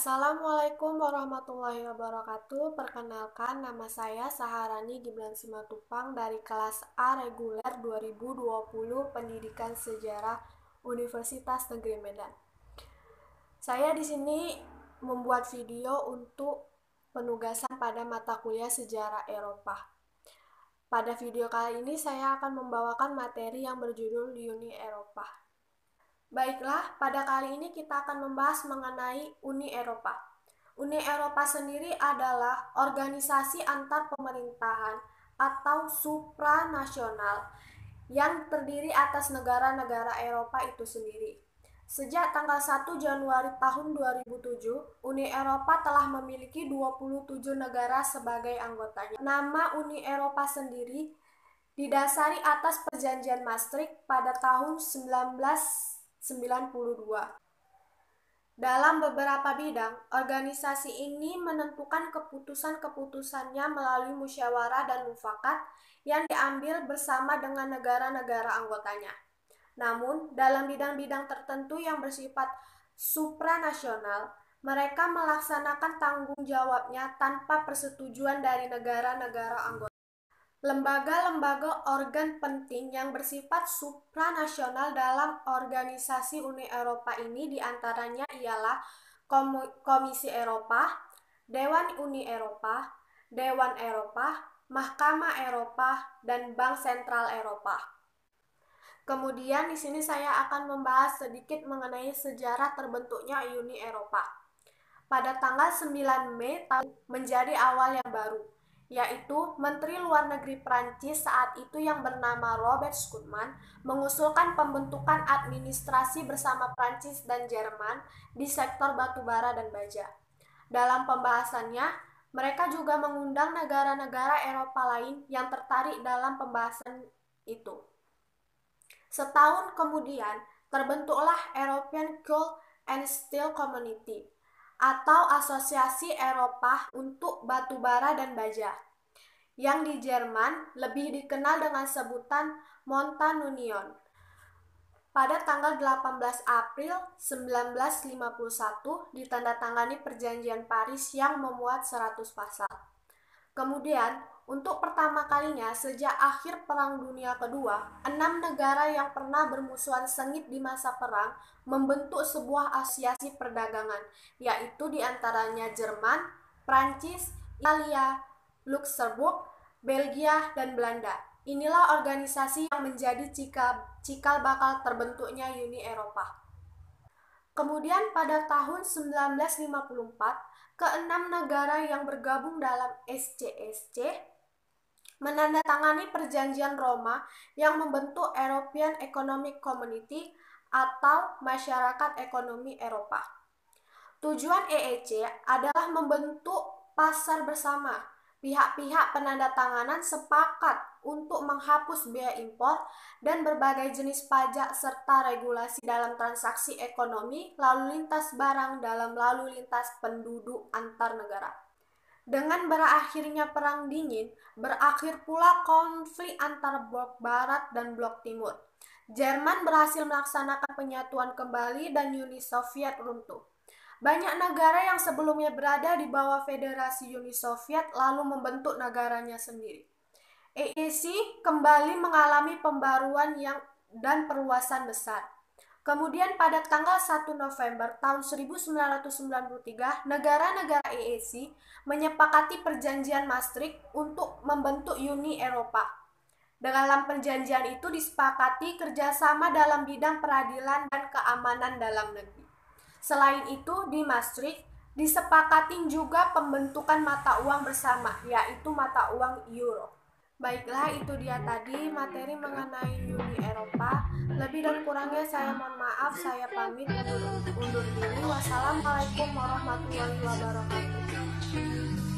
Assalamualaikum warahmatullahi wabarakatuh. Perkenalkan, nama saya Saharani Gibran Simatupang dari kelas A Reguler 2020 Pendidikan Sejarah Universitas Negeri Medan. Saya di sini membuat video untuk penugasan pada mata kuliah Sejarah Eropa. Pada video kali ini saya akan membawakan materi yang berjudul Uni Eropa. Baiklah, pada kali ini kita akan membahas mengenai Uni Eropa. Uni Eropa sendiri adalah organisasi antar pemerintahan atau supranasional yang terdiri atas negara-negara Eropa itu sendiri. Sejak tanggal 1 Januari tahun 2007, Uni Eropa telah memiliki 27 negara sebagai anggotanya. Nama Uni Eropa sendiri didasari atas perjanjian Maastricht pada tahun 19 92. Dalam beberapa bidang, organisasi ini menentukan keputusan-keputusannya melalui musyawarah dan mufakat yang diambil bersama dengan negara-negara anggotanya. Namun, dalam bidang-bidang tertentu yang bersifat supranasional, mereka melaksanakan tanggung jawabnya tanpa persetujuan dari negara-negara anggota lembaga-lembaga organ penting yang bersifat supranasional dalam organisasi Uni Eropa ini diantaranya ialah Komisi Eropa, Dewan Uni Eropa, Dewan Eropa, Mahkamah Eropa, dan Bank Sentral Eropa. Kemudian di sini saya akan membahas sedikit mengenai sejarah terbentuknya Uni Eropa. Pada tanggal 9 Mei menjadi awal yang baru yaitu Menteri Luar Negeri Prancis saat itu yang bernama Robert Schuman mengusulkan pembentukan administrasi bersama Prancis dan Jerman di sektor batubara dan baja. Dalam pembahasannya, mereka juga mengundang negara-negara Eropa lain yang tertarik dalam pembahasan itu. Setahun kemudian, terbentuklah European Coal and Steel Community atau Asosiasi Eropa untuk Batu Bara dan Baja, yang di Jerman lebih dikenal dengan sebutan Montanunion. Pada tanggal 18 April 1951 ditandatangani perjanjian Paris yang memuat 100 pasal. Kemudian, untuk pertama kalinya sejak akhir Perang Dunia Kedua, enam negara yang pernah bermusuhan sengit di masa perang membentuk sebuah Asiasi perdagangan, yaitu diantaranya Jerman, Prancis, Italia, Luxembourg, Belgia, dan Belanda. Inilah organisasi yang menjadi cikal bakal terbentuknya Uni Eropa. Kemudian pada tahun 1954, keenam negara yang bergabung dalam SCSC menandatangani perjanjian Roma yang membentuk European Economic Community atau Masyarakat Ekonomi Eropa. Tujuan EEC adalah membentuk pasar bersama. Pihak-pihak penandatanganan sepakat untuk menghapus biaya impor dan berbagai jenis pajak serta regulasi dalam transaksi ekonomi lalu lintas barang dalam lalu lintas penduduk antar negara. Dengan berakhirnya Perang Dingin, berakhir pula konflik antar Blok Barat dan Blok Timur. Jerman berhasil melaksanakan penyatuan kembali dan Uni Soviet runtuh. Banyak negara yang sebelumnya berada di bawah Federasi Uni Soviet lalu membentuk negaranya sendiri. EEC kembali mengalami pembaruan yang dan perluasan besar. Kemudian pada tanggal 1 November tahun 1993, negara-negara EEC menyepakati perjanjian Maastricht untuk membentuk Uni Eropa. Dalam perjanjian itu disepakati kerjasama dalam bidang peradilan dan keamanan dalam negeri. Selain itu, di Maastricht disepakati juga pembentukan mata uang bersama, yaitu mata uang euro. Baiklah, itu dia tadi materi mengenai Uni Eropa. Lebih dan kurangnya saya mohon maaf, saya pamit undur, diri. Wassalamualaikum warahmatullahi wabarakatuh.